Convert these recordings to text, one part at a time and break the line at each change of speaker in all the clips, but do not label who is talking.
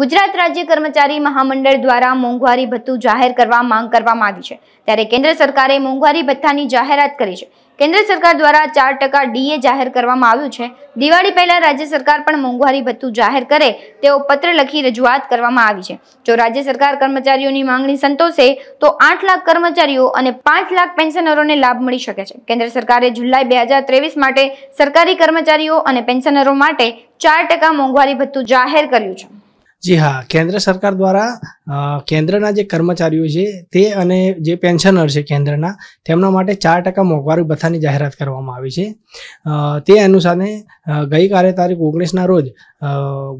ગુજરાત રાજ્ય કર્મચારી મહામંડળ દ્વારા મોંઘવારી ભથ્થું જાહેર કરવા માંગ કરવામાં આવી છે ત્યારે કેન્દ્ર સરકારે મોંઘવારી ભથ્થાની જાહેરાત કરી છે કેન્દ્ર સરકાર દ્વારા ચાર ટકા ડીએ જાહેર કરવામાં આવ્યું છે દિવાળી પહેલા રાજ્ય સરકાર પણ મોંઘવારી ભથ્થું જાહેર કરે તેવો પત્ર લખી રજૂઆત કરવામાં આવી છે જો રાજ્ય સરકાર કર્મચારીઓની માંગણી સંતોષે તો આઠ લાખ કર્મચારીઓ અને પાંચ લાખ પેન્શનરોને લાભ મળી શકે છે કેન્દ્ર સરકારે જુલાઈ બે હજાર ત્રેવીસ માટે સરકારી કર્મચારીઓ અને પેન્શનરો માટે ચાર ટકા મોંઘવારી ભથ્થું જાહેર કર્યું છે
જી હા કેન્દ્ર સરકાર દ્વારા કેન્દ્રના જે કર્મચારીઓ છે તે અને જે પેન્શનર છે કેન્દ્રના તેમના માટે ચાર ટકા મોંઘવારી ભથ્થાની જાહેરાત કરવામાં આવી છે તે અનુસારે ગઈકાલે તારીખ ઓગણીસના રોજ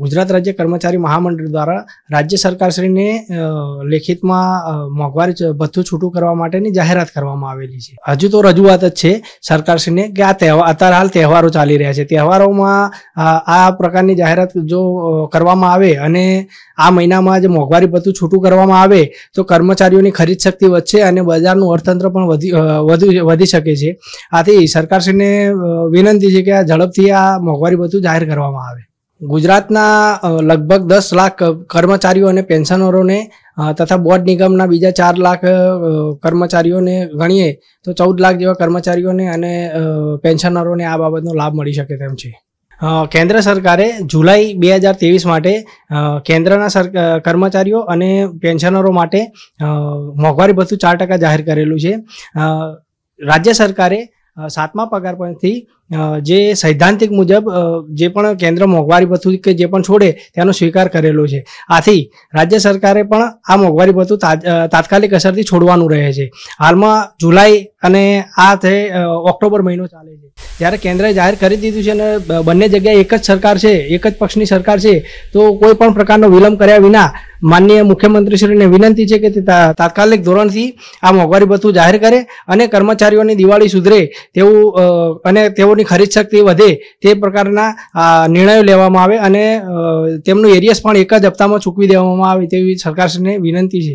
ગુજરાત રાજ્ય કર્મચારી મહામંડળ દ્વારા રાજ્ય સરકારશ્રીને લેખિતમાં મોંઘવારી ભથ્થું છૂટું કરવા માટેની જાહેરાત કરવામાં આવેલી છે હજુ તો રજૂઆત જ છે સરકારશ્રીને કે આ તહેવાર અત્યારે હાલ તહેવારો ચાલી રહ્યા છે તહેવારોમાં આ પ્રકારની જાહેરાત જો કરવામાં આવે અને આ મહિનામાં જે મોંઘવારી ભથ્થું છૂટું કરવામાં આવે તો કર્મચારીઓની ખરીદ શક્તિ વધશે અને બજારનું અર્થતંત્ર પણ વધી વધી શકે છે આથી સરકારશ્રીને વિનંતી છે કે આ ઝડપથી આ મોંઘવારી બધું જાહેર કરવામાં આવે ગુજરાતના લગભગ દસ લાખ કર્મચારીઓ અને પેન્શનરોને તથા બોર્ડ નિગમના બીજા ચાર લાખ કર્મચારીઓને ગણીએ તો ચૌદ લાખ જેવા કર્મચારીઓને અને પેન્શનરોને આ બાબતનો લાભ મળી શકે તેમ છે કેન્દ્ર સરકારે જુલાઈ બે હજાર ત્રેવીસ માટે કેન્દ્રના કર્મચારીઓ અને પેન્શનરો માટે મોંઘવારી ભથ્થું ચાર ટકા જાહેર કરેલું છે રાજ્ય સરકારે સાતમા પગાર પરથી જે સૈદ્ધાંતિક મુજબ જે પણ કેન્દ્ર મોંઘવારી ભથ્થું કે જે પણ છોડે તેનો સ્વીકાર કરેલો છે આથી રાજ્ય સરકારે પણ આ મોંઘવારી ભથ્થું તાત્કાલિક અસરથી છોડવાનું રહે છે હાલમાં જુલાઈ અને આ તે ઓક્ટોબર મહિનો ચાલે છે જ્યારે કેન્દ્રએ જાહેર કરી દીધું છે અને બંને જગ્યાએ એક જ સરકાર છે એક જ પક્ષની સરકાર છે તો કોઈ પણ પ્રકારનો વિલંબ કર્યા વિના માનનીય મુખ્યમંત્રીશ્રીને વિનંતી છે કે તે તાત્કાલિક ધોરણથી આ મોંઘવારી ભથ્થું જાહેર કરે અને કર્મચારીઓની દિવાળી સુધરે તેવું અને તેઓ લોકોની ખરીદ શક્તિ વધે તે પ્રકારના નિર્ણયો લેવામાં આવે અને તેમનું એરિયસ પણ એક જ હપ્તામાં ચૂકવી દેવામાં આવે તેવી સરકારશ્રીને વિનંતી છે